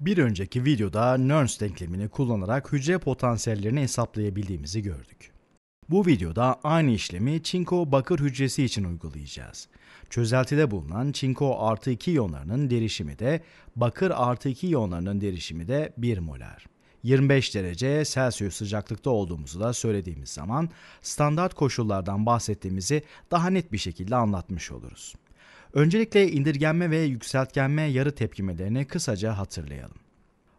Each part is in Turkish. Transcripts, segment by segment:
Bir önceki videoda Nernst denklemini kullanarak hücre potansiyellerini hesaplayabildiğimizi gördük. Bu videoda aynı işlemi çinko bakır hücresi için uygulayacağız. Çözeltide bulunan çinko artı 2 iyonlarının derişimi de bakır artı 2 iyonlarının derişimi de 1 molar. 25 derece Celsius sıcaklıkta olduğumuzu da söylediğimiz zaman standart koşullardan bahsettiğimizi daha net bir şekilde anlatmış oluruz. Öncelikle indirgenme ve yükseltgenme yarı tepkimelerini kısaca hatırlayalım.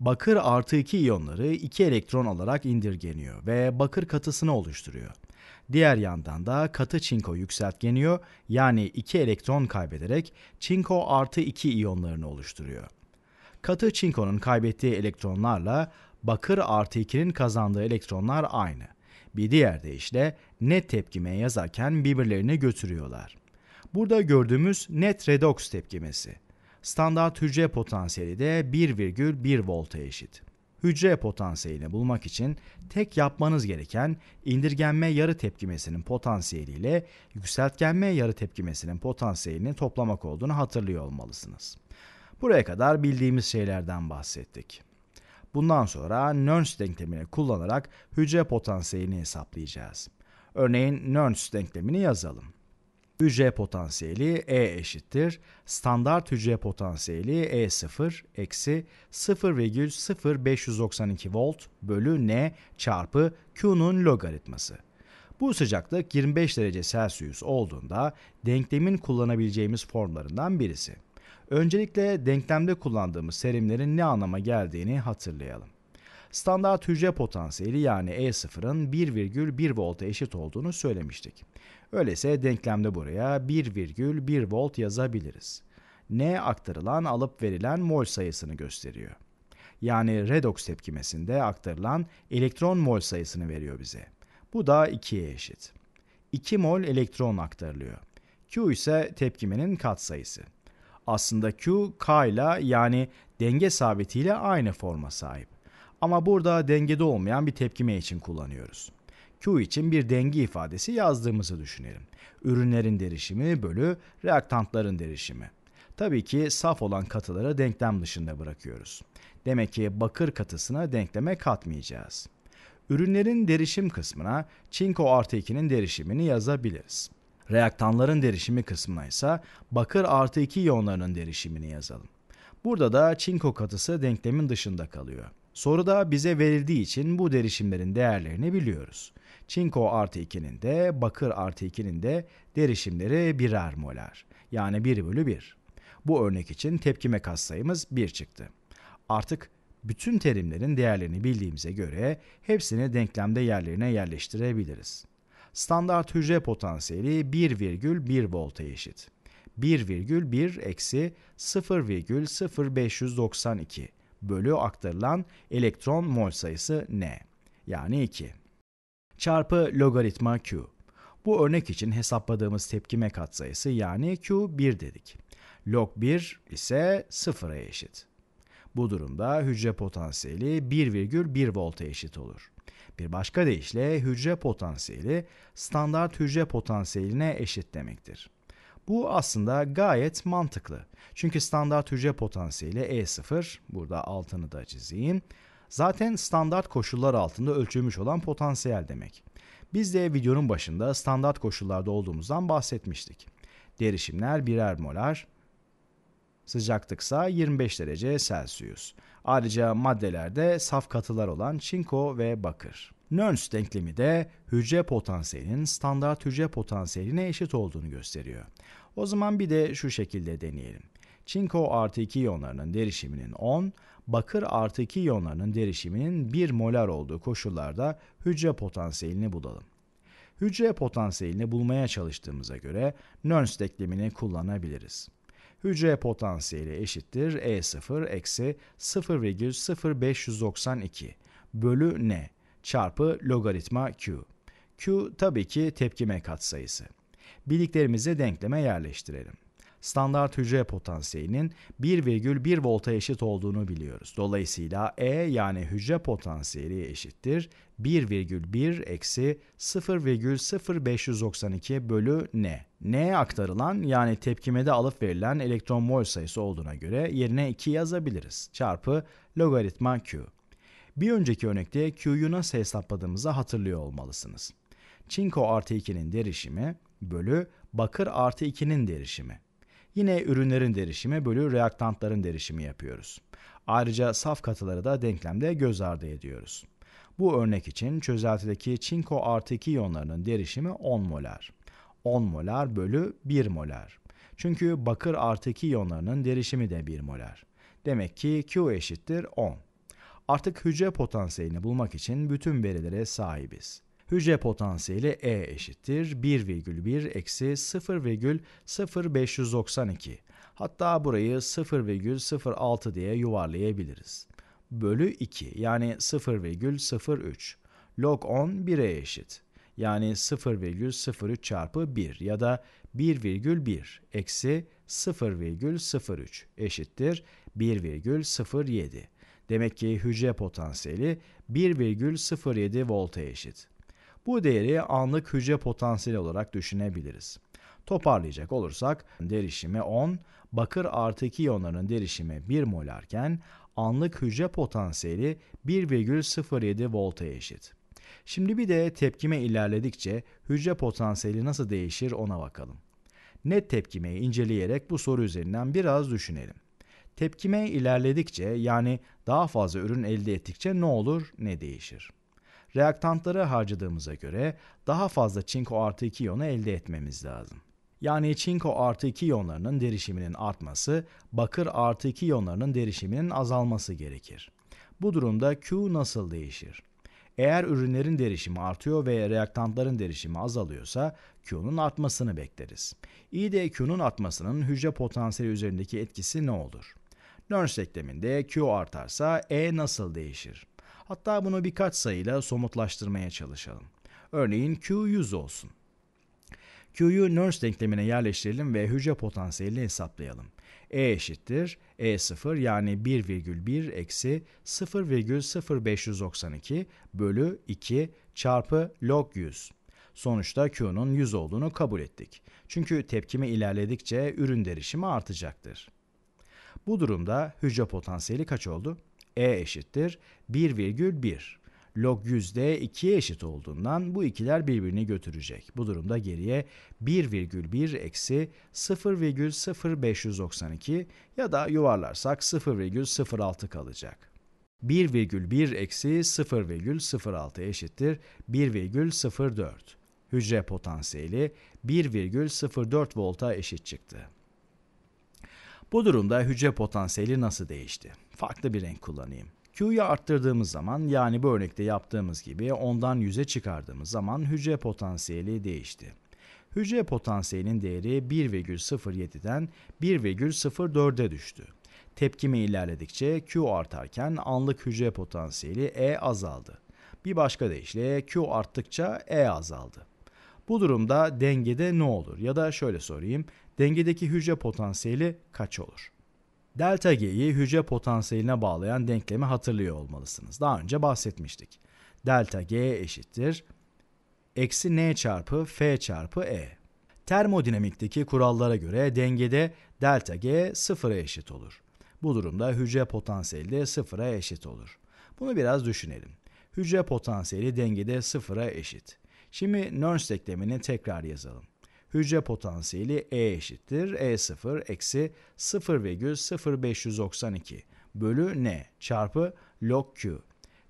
Bakır artı 2 iyonları 2 elektron olarak indirgeniyor ve bakır katısını oluşturuyor. Diğer yandan da katı çinko yükseltgeniyor yani 2 elektron kaybederek çinko artı 2 iyonlarını oluşturuyor. Katı çinkonun kaybettiği elektronlarla bakır artı 2'nin kazandığı elektronlar aynı. Bir diğer deyişle net tepkime yazarken birbirlerini götürüyorlar. Burada gördüğümüz net redoks tepkimesi. Standart hücre potansiyeli de 1,1 volta eşit. Hücre potansiyelini bulmak için tek yapmanız gereken indirgenme yarı tepkimesinin potansiyeliyle yükseltgenme yarı tepkimesinin potansiyelini toplamak olduğunu hatırlıyor olmalısınız. Buraya kadar bildiğimiz şeylerden bahsettik. Bundan sonra Nernst denklemini kullanarak hücre potansiyelini hesaplayacağız. Örneğin Nernst denklemini yazalım hücre potansiyeli E eşittir standart hücre potansiyeli E0 eksi 0,0592 volt bölü N çarpı Q'nun logaritması. Bu sıcaklık 25 derece Celsius olduğunda denklemin kullanabileceğimiz formlarından birisi. Öncelikle denklemde kullandığımız serimlerin ne anlama geldiğini hatırlayalım. Standart hücre potansiyeli yani E0'ın 1,1 volta eşit olduğunu söylemiştik. Öyleyse denklemde buraya 1,1 volt yazabiliriz. N aktarılan alıp verilen mol sayısını gösteriyor. Yani redox tepkimesinde aktarılan elektron mol sayısını veriyor bize. Bu da 2'ye eşit. 2 mol elektron aktarılıyor. Q ise tepkimenin katsayısı. Aslında Q K ile yani denge sabitiyle aynı forma sahip. Ama burada dengede olmayan bir tepkime için kullanıyoruz. Q için bir dengi ifadesi yazdığımızı düşünelim. Ürünlerin derişimi bölü reaktantların derişimi. Tabii ki saf olan katıları denklem dışında bırakıyoruz. Demek ki bakır katısına denkleme katmayacağız. Ürünlerin derişim kısmına çinko artı 2'nin derişimini yazabiliriz. Reaktanların derişimi kısmına ise bakır artı 2 iyonlarının derişimini yazalım. Burada da çinko katısı denklemin dışında kalıyor. Soruda bize verildiği için bu derişimlerin değerlerini biliyoruz. Çinko artı 2'nin de bakır artı 2'nin de derişimleri birer molar. Yani 1 bölü 1. Bu örnek için tepkime katsayımız 1 çıktı. Artık bütün terimlerin değerlerini bildiğimize göre hepsini denklemde yerlerine yerleştirebiliriz. Standart hücre potansiyeli 1,1 volta eşit. 1,1 eksi 0,0592 bölü aktarılan elektron mol sayısı N yani 2 çarpı logaritma Q. Bu örnek için hesapladığımız tepkime katsayısı yani Q 1 dedik. Log 1 ise 0'a eşit. Bu durumda hücre potansiyeli 1,1 volta eşit olur. Bir başka deyişle hücre potansiyeli standart hücre potansiyeline eşit demektir. Bu aslında gayet mantıklı. Çünkü standart hücre potansiyeli E0, burada altını da çizeyim, zaten standart koşullar altında ölçülmüş olan potansiyel demek. Biz de videonun başında standart koşullarda olduğumuzdan bahsetmiştik. Derişimler birer molar, sıcaklıksa 25 derece Celsius. Ayrıca maddelerde saf katılar olan çinko ve bakır. Nernst denklemi de hücre potansiyelinin standart hücre potansiyeline eşit olduğunu gösteriyor. O zaman bir de şu şekilde deneyelim. Çinko artı 2 iyonlarının derişiminin 10, bakır artı 2 iyonlarının derişiminin 1 molar olduğu koşullarda hücre potansiyelini bulalım. Hücre potansiyelini bulmaya çalıştığımıza göre Nernst denklemini kullanabiliriz hücre potansiyeli eşittir E0 eksi 0,0592 bölü N çarpı logaritma Q. Q tabii ki tepkime katsayısı. Bildiklerimizi denkleme yerleştirelim. Standart hücre potansiyelinin 1,1 volta eşit olduğunu biliyoruz. Dolayısıyla E yani hücre potansiyeli eşittir 1,1 eksi 0,0592 bölü N. N aktarılan yani tepkimede alıp verilen elektron mol sayısı olduğuna göre yerine 2 yazabiliriz. Çarpı logaritma Q. Bir önceki örnekte Q'yu nasıl hesapladığımızı hatırlıyor olmalısınız. Çinko artı 2'nin derişimi bölü bakır artı 2'nin derişimi. Yine ürünlerin derişimi bölü reaktantların derişimi yapıyoruz. Ayrıca saf katıları da denklemde göz ardı ediyoruz. Bu örnek için çözeltideki çinko artı 2 iyonlarının derişimi 10 molar. 10 molar bölü 1 molar. Çünkü bakır artı 2 iyonlarının derişimi de 1 molar. Demek ki Q eşittir 10. Artık hücre potansiyelini bulmak için bütün verilere sahibiz. Hücre potansiyeli E eşittir 1,1 eksi 0,0592. Hatta burayı 0,06 diye yuvarlayabiliriz. Bölü 2 yani 0,03. Log 10 1'e eşit. Yani 0,03 çarpı 1 ya da 1,1 eksi 0,03 eşittir 1,07. Demek ki hücre potansiyeli 1,07 volta eşit. Bu değeri anlık hücre potansiyeli olarak düşünebiliriz. Toparlayacak olursak derişimi 10, bakır artı 2 iyonlarının derişimi 1 molarken anlık hücre potansiyeli 1,07 volta eşit. Şimdi bir de tepkime ilerledikçe hücre potansiyeli nasıl değişir ona bakalım. Net tepkimeyi inceleyerek bu soru üzerinden biraz düşünelim. Tepkime ilerledikçe yani daha fazla ürün elde ettikçe ne olur ne değişir? Reaktantları harcadığımıza göre daha fazla çinko artı 2 iyonu elde etmemiz lazım. Yani çinko artı 2 iyonlarının derişiminin artması, bakır artı 2 iyonlarının derişiminin azalması gerekir. Bu durumda Q nasıl değişir? Eğer ürünlerin derişimi artıyor ve reaktantların derişimi azalıyorsa Q'nun artmasını bekleriz. İyi de Q'nun artmasının hücre potansiyeli üzerindeki etkisi ne olur? Nernst ekleminde Q artarsa E nasıl değişir? Hatta bunu birkaç sayıyla somutlaştırmaya çalışalım. Örneğin Q 100 olsun. Q'yu Nernst denklemine yerleştirelim ve hücre potansiyelini hesaplayalım. E eşittir E0 yani 1,1 eksi 0,0592 bölü 2 çarpı log 100. Sonuçta Q'nun 100 olduğunu kabul ettik. Çünkü tepkime ilerledikçe ürün derişimi artacaktır. Bu durumda hücre potansiyeli kaç oldu? E eşittir 1,1 log yüzde 2'ye eşit olduğundan bu ikiler birbirini götürecek. Bu durumda geriye 1,1 eksi 0,0592 ya da yuvarlarsak 0,06 kalacak. 1,1 eksi 0,06 eşittir 1,04. Hücre potansiyeli 1,04 volta eşit çıktı. Bu durumda hücre potansiyeli nasıl değişti? Farklı bir renk kullanayım. Q'yu arttırdığımız zaman yani bu örnekte yaptığımız gibi ondan 100'e çıkardığımız zaman hücre potansiyeli değişti. Hücre potansiyelinin değeri 1,07'den 1,04'e düştü. Tepkime ilerledikçe Q artarken anlık hücre potansiyeli E azaldı. Bir başka deyişle Q arttıkça E azaldı. Bu durumda dengede ne olur? Ya da şöyle sorayım. Dengedeki hücre potansiyeli kaç olur? Delta G'yi hücre potansiyeline bağlayan denklemi hatırlıyor olmalısınız. Daha önce bahsetmiştik. Delta G eşittir eksi n çarpı f çarpı e. Termodinamikteki kurallara göre dengede delta G sıfıra eşit olur. Bu durumda hücre potansiyeli de sıfıra eşit olur. Bunu biraz düşünelim. Hücre potansiyeli dengede sıfıra eşit. Şimdi Nernst eklemini tekrar yazalım. Hücre potansiyeli E eşittir E0 eksi 0,0592 bölü N çarpı log Q.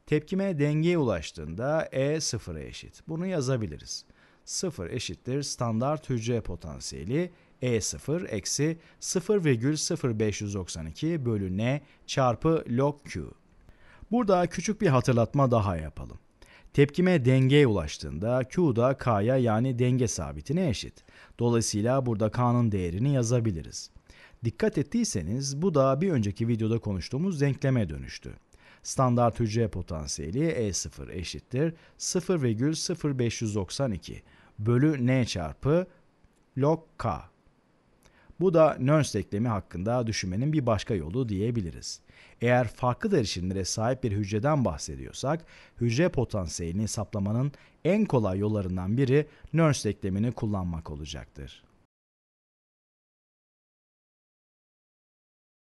Tepkime dengeye ulaştığında E sıfıra eşit. Bunu yazabiliriz. 0 eşittir standart hücre potansiyeli E0 eksi 0,0592 bölü N çarpı log Q. Burada küçük bir hatırlatma daha yapalım. Tepkime dengeye ulaştığında Q da K'ya yani denge sabitine eşit. Dolayısıyla burada K'nın değerini yazabiliriz. Dikkat ettiyseniz bu da bir önceki videoda konuştuğumuz denkleme dönüştü. Standart hücre potansiyeli E0 eşittir 0,0592 bölü N çarpı log K. Bu da Nernst eklemi hakkında düşünmenin bir başka yolu diyebiliriz. Eğer farklı derişimlere sahip bir hücreden bahsediyorsak, hücre potansiyelini saplamanın en kolay yollarından biri Nernst eklemini kullanmak olacaktır.